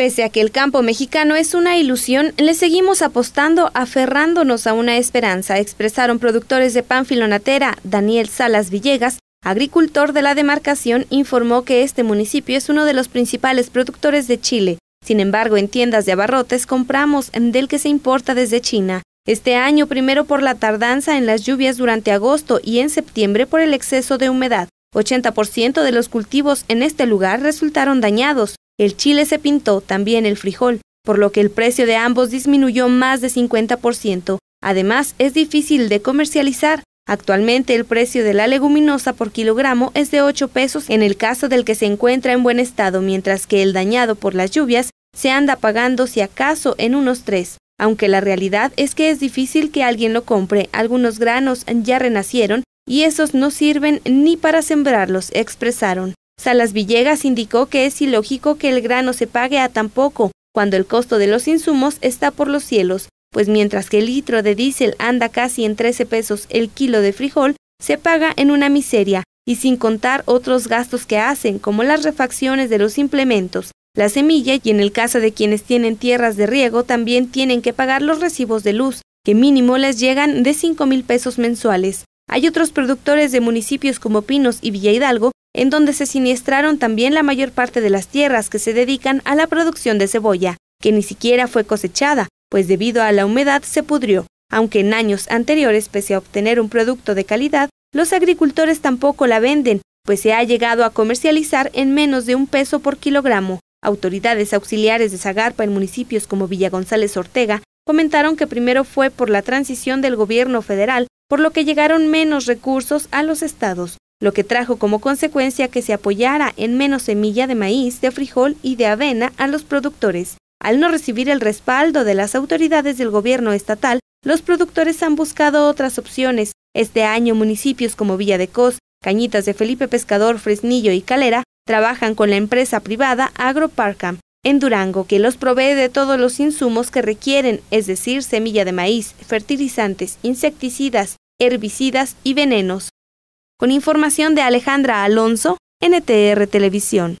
Pese a que el campo mexicano es una ilusión, le seguimos apostando aferrándonos a una esperanza, expresaron productores de panfilonatera. Daniel Salas Villegas, agricultor de la demarcación, informó que este municipio es uno de los principales productores de Chile. Sin embargo, en tiendas de abarrotes compramos del que se importa desde China. Este año primero por la tardanza en las lluvias durante agosto y en septiembre por el exceso de humedad. 80% de los cultivos en este lugar resultaron dañados. El chile se pintó, también el frijol, por lo que el precio de ambos disminuyó más de 50%. Además, es difícil de comercializar. Actualmente el precio de la leguminosa por kilogramo es de 8 pesos en el caso del que se encuentra en buen estado, mientras que el dañado por las lluvias se anda pagando si acaso en unos 3. Aunque la realidad es que es difícil que alguien lo compre, algunos granos ya renacieron y esos no sirven ni para sembrarlos, expresaron. Salas Villegas indicó que es ilógico que el grano se pague a tan poco, cuando el costo de los insumos está por los cielos, pues mientras que el litro de diésel anda casi en 13 pesos el kilo de frijol, se paga en una miseria, y sin contar otros gastos que hacen, como las refacciones de los implementos, la semilla y en el caso de quienes tienen tierras de riego también tienen que pagar los recibos de luz, que mínimo les llegan de 5 mil pesos mensuales. Hay otros productores de municipios como Pinos y Villa Hidalgo en donde se siniestraron también la mayor parte de las tierras que se dedican a la producción de cebolla, que ni siquiera fue cosechada, pues debido a la humedad se pudrió. Aunque en años anteriores, pese a obtener un producto de calidad, los agricultores tampoco la venden, pues se ha llegado a comercializar en menos de un peso por kilogramo. Autoridades auxiliares de Zagarpa en municipios como Villa González Ortega comentaron que primero fue por la transición del gobierno federal, por lo que llegaron menos recursos a los estados lo que trajo como consecuencia que se apoyara en menos semilla de maíz, de frijol y de avena a los productores. Al no recibir el respaldo de las autoridades del gobierno estatal, los productores han buscado otras opciones. Este año municipios como Villa de Cos, Cañitas de Felipe Pescador, Fresnillo y Calera trabajan con la empresa privada Agroparca en Durango, que los provee de todos los insumos que requieren, es decir, semilla de maíz, fertilizantes, insecticidas, herbicidas y venenos con información de Alejandra Alonso, NTR Televisión.